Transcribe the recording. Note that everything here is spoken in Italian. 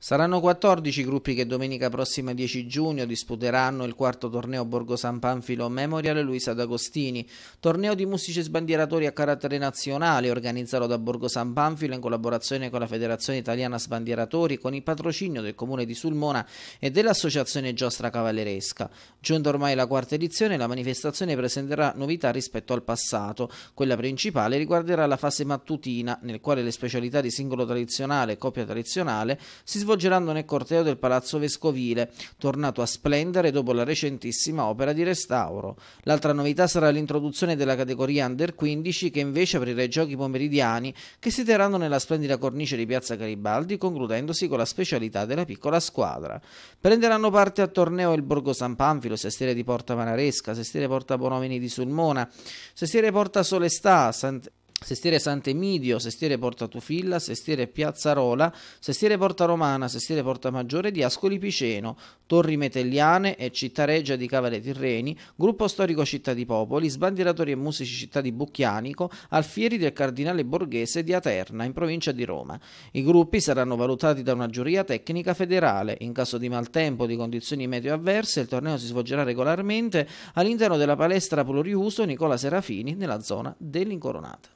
Saranno 14 i gruppi che domenica prossima 10 giugno disputeranno il quarto torneo Borgo San Panfilo Memorial Luisa D'Agostini, torneo di musici sbandieratori a carattere nazionale organizzato da Borgo San Panfilo in collaborazione con la Federazione Italiana Sbandieratori con il patrocinio del Comune di Sulmona e dell'Associazione Giostra Cavalleresca. Giunta ormai la quarta edizione, la manifestazione presenterà novità rispetto al passato. Quella principale riguarderà la fase mattutina, nel quale le specialità di singolo tradizionale e coppia tradizionale si svolgeranno svolgeranno nel corteo del Palazzo Vescovile, tornato a splendere dopo la recentissima opera di restauro. L'altra novità sarà l'introduzione della categoria Under 15 che invece aprirà i giochi pomeridiani che si terranno nella splendida cornice di Piazza Garibaldi concludendosi con la specialità della piccola squadra. Prenderanno parte al torneo il Borgo San Panfilo, Sestiere di Porta Manaresca, Sestiere Porta Bonomini di Sulmona, Sestiere Porta Solestà, Sant Sestiere Sant'Emidio, Sestiere Porta Tufilla, Sestiere Piazzarola, Sestiere Porta Romana, Sestiere Porta Maggiore di Ascoli Piceno, Torri Metelliane e Città Cittareggia di Cavale Tirreni, Gruppo Storico Città di Popoli, Sbandieratori e Musici Città di Bucchianico, Alfieri del Cardinale Borghese di Aterna, in provincia di Roma. I gruppi saranno valutati da una giuria tecnica federale. In caso di maltempo o di condizioni meteo avverse, il torneo si svolgerà regolarmente all'interno della palestra pluriuso Nicola Serafini nella zona dell'Incoronata.